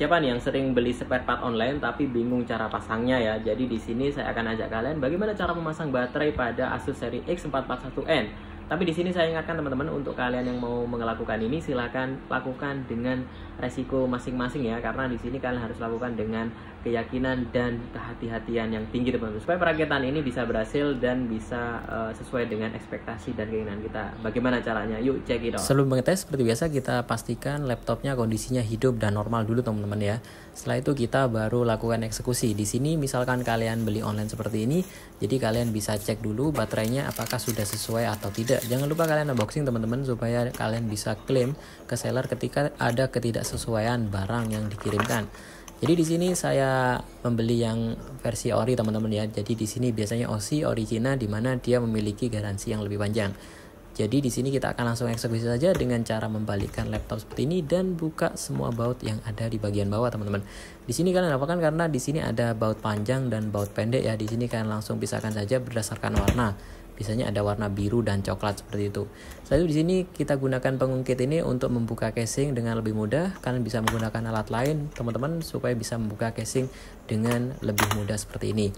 siapa nih yang sering beli spare part online tapi bingung cara pasangnya ya. Jadi di sini saya akan ajak kalian bagaimana cara memasang baterai pada Asus seri X441N. Tapi di sini saya ingatkan teman-teman untuk kalian yang mau melakukan ini silahkan lakukan dengan resiko masing-masing ya karena di sini kalian harus lakukan dengan keyakinan dan kehati-hatian yang tinggi teman-teman supaya perakitan ini bisa berhasil dan bisa uh, sesuai dengan ekspektasi dan keinginan kita. Bagaimana caranya? Yuk cek it Sebelum mengetes ya, seperti biasa kita pastikan laptopnya kondisinya hidup dan normal dulu teman-teman ya. Setelah itu kita baru lakukan eksekusi. Di sini misalkan kalian beli online seperti ini, jadi kalian bisa cek dulu baterainya apakah sudah sesuai atau tidak Jangan lupa kalian unboxing teman-teman supaya kalian bisa klaim ke seller ketika ada ketidaksesuaian barang yang dikirimkan. Jadi di sini saya membeli yang versi ori teman-teman ya. Jadi di sini biasanya OSI original dimana di mana dia memiliki garansi yang lebih panjang. Jadi di sini kita akan langsung eksekusi saja dengan cara membalikkan laptop seperti ini dan buka semua baut yang ada di bagian bawah teman-teman. Di sini kalian kan karena di sini ada baut panjang dan baut pendek ya. Di sini kalian langsung pisahkan saja berdasarkan warna. Biasanya ada warna biru dan coklat seperti itu. Lalu di sini kita gunakan pengungkit ini untuk membuka casing dengan lebih mudah. Kalian bisa menggunakan alat lain teman-teman supaya bisa membuka casing dengan lebih mudah seperti ini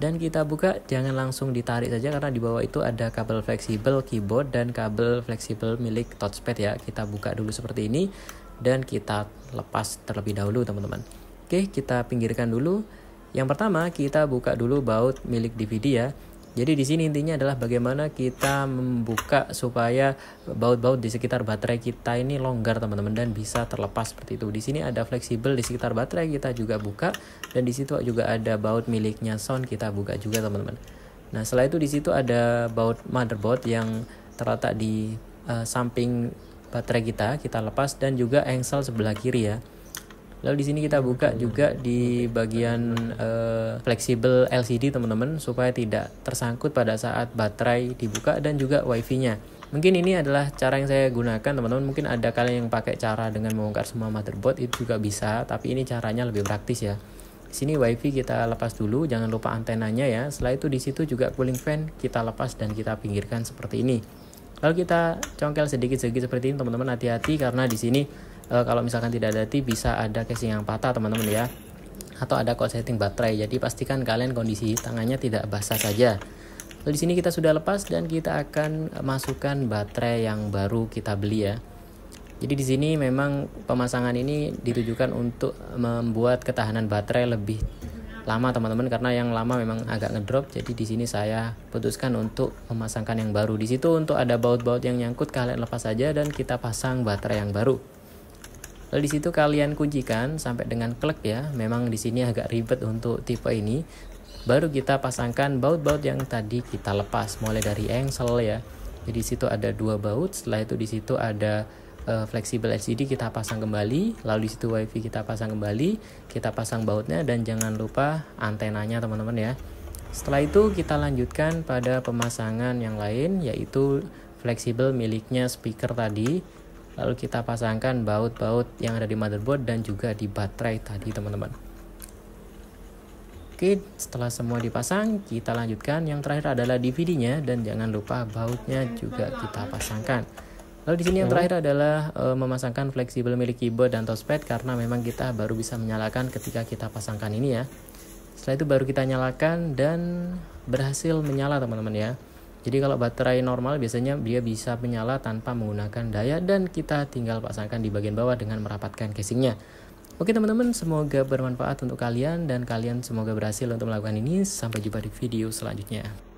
dan kita buka jangan langsung ditarik saja karena di bawah itu ada kabel fleksibel keyboard dan kabel fleksibel milik touchpad ya kita buka dulu seperti ini dan kita lepas terlebih dahulu teman-teman oke kita pinggirkan dulu yang pertama kita buka dulu baut milik DVD ya jadi di sini intinya adalah bagaimana kita membuka supaya baut-baut di sekitar baterai kita ini longgar teman-teman dan bisa terlepas seperti itu. Di sini ada fleksibel di sekitar baterai kita juga buka dan di situ juga ada baut miliknya sound kita buka juga teman-teman. Nah setelah itu di situ ada baut motherboard yang terletak di uh, samping baterai kita kita lepas dan juga engsel sebelah kiri ya. Lalu di sini kita buka juga di bagian uh, fleksibel LCD teman-teman supaya tidak tersangkut pada saat baterai dibuka dan juga wifi-nya. Mungkin ini adalah cara yang saya gunakan teman-teman. Mungkin ada kalian yang pakai cara dengan membongkar semua motherboard itu juga bisa, tapi ini caranya lebih praktis ya. Di sini wifi kita lepas dulu, jangan lupa antenanya ya. Setelah itu di situ juga cooling fan kita lepas dan kita pinggirkan seperti ini. Lalu kita congkel sedikit-sedikit seperti ini teman-teman hati-hati karena di sini e, kalau misalkan tidak ada T bisa ada casing yang patah teman-teman ya atau ada setting baterai jadi pastikan kalian kondisi tangannya tidak basah saja lalu di sini kita sudah lepas dan kita akan masukkan baterai yang baru kita beli ya jadi di sini memang pemasangan ini ditujukan untuk membuat ketahanan baterai lebih lama teman-teman karena yang lama memang agak ngedrop jadi di sini saya putuskan untuk memasangkan yang baru di situ untuk ada baut-baut yang nyangkut kalian lepas saja dan kita pasang baterai yang baru Lalu di situ kalian kuncikan sampai dengan klik ya. Memang di sini agak ribet untuk tipe ini. Baru kita pasangkan baut-baut yang tadi kita lepas mulai dari engsel ya. Jadi situ ada dua baut, setelah itu di situ ada uh, fleksibel LCD kita pasang kembali, lalu di situ WiFi kita pasang kembali, kita pasang bautnya dan jangan lupa antenanya teman-teman ya. Setelah itu kita lanjutkan pada pemasangan yang lain yaitu fleksibel miliknya speaker tadi lalu kita pasangkan baut-baut yang ada di motherboard dan juga di baterai tadi teman-teman oke setelah semua dipasang kita lanjutkan yang terakhir adalah DVD nya dan jangan lupa bautnya juga kita pasangkan lalu di sini yang terakhir adalah e, memasangkan fleksibel milik keyboard dan touchpad karena memang kita baru bisa menyalakan ketika kita pasangkan ini ya setelah itu baru kita nyalakan dan berhasil menyala teman-teman ya jadi kalau baterai normal biasanya dia bisa menyala tanpa menggunakan daya dan kita tinggal pasangkan di bagian bawah dengan merapatkan casingnya. Oke teman-teman, semoga bermanfaat untuk kalian dan kalian semoga berhasil untuk melakukan ini. Sampai jumpa di video selanjutnya.